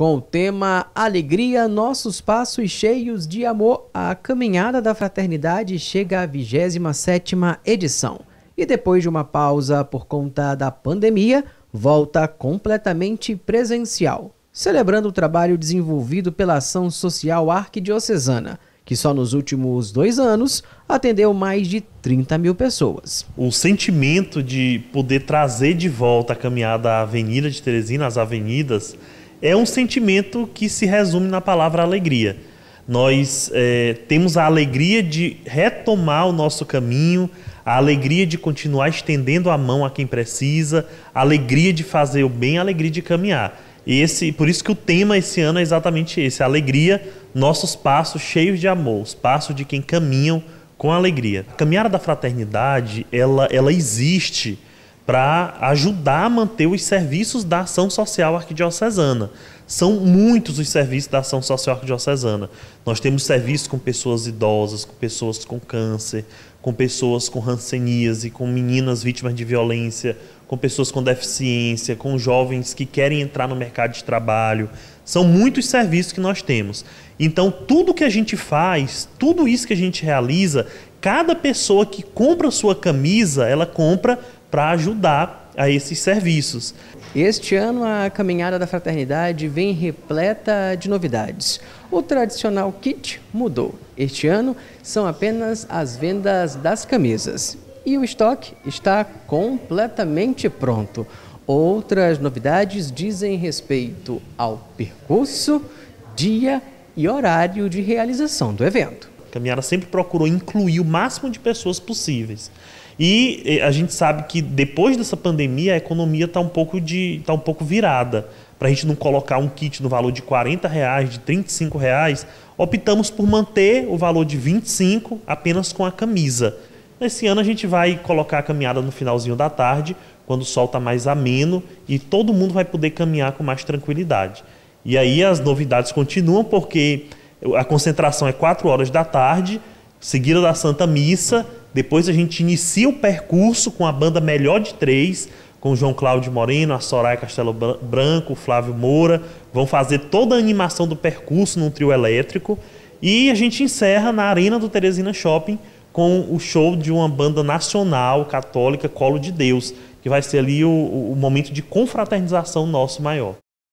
com o tema Alegria, Nossos Passos Cheios de Amor. A Caminhada da Fraternidade chega à 27 edição. E depois de uma pausa por conta da pandemia, volta completamente presencial, celebrando o trabalho desenvolvido pela Ação Social Arquidiocesana, que só nos últimos dois anos atendeu mais de 30 mil pessoas. O sentimento de poder trazer de volta a caminhada à Avenida de Teresina, as avenidas, é um sentimento que se resume na palavra alegria. Nós é, temos a alegria de retomar o nosso caminho, a alegria de continuar estendendo a mão a quem precisa, a alegria de fazer o bem, a alegria de caminhar. Esse, por isso que o tema esse ano é exatamente esse: alegria, nossos passos cheios de amor, os passos de quem caminham com alegria. A caminhada da fraternidade, ela, ela existe para ajudar a manter os serviços da ação social arquidiocesana. São muitos os serviços da ação social arquidiocesana. Nós temos serviços com pessoas idosas, com pessoas com câncer, com pessoas com ranceníase, com meninas vítimas de violência, com pessoas com deficiência, com jovens que querem entrar no mercado de trabalho. São muitos serviços que nós temos. Então, tudo que a gente faz, tudo isso que a gente realiza, cada pessoa que compra sua camisa, ela compra para ajudar a esses serviços. Este ano, a Caminhada da Fraternidade vem repleta de novidades. O tradicional kit mudou. Este ano, são apenas as vendas das camisas. E o estoque está completamente pronto. Outras novidades dizem respeito ao percurso, dia e horário de realização do evento. Caminhada sempre procurou incluir o máximo de pessoas possíveis. E eh, a gente sabe que depois dessa pandemia a economia está um pouco de tá um pouco virada. Para a gente não colocar um kit no valor de 40 reais, de 35 reais, optamos por manter o valor de 25 apenas com a camisa. Nesse ano a gente vai colocar a caminhada no finalzinho da tarde, quando o sol está mais ameno e todo mundo vai poder caminhar com mais tranquilidade. E aí as novidades continuam porque a concentração é 4 horas da tarde, seguida da Santa Missa. Depois a gente inicia o percurso com a banda Melhor de Três, com o João Cláudio Moreno, a Soraya Castelo Branco, o Flávio Moura. Vão fazer toda a animação do percurso num trio elétrico. E a gente encerra na Arena do Teresina Shopping com o show de uma banda nacional católica, Colo de Deus, que vai ser ali o, o momento de confraternização nosso maior.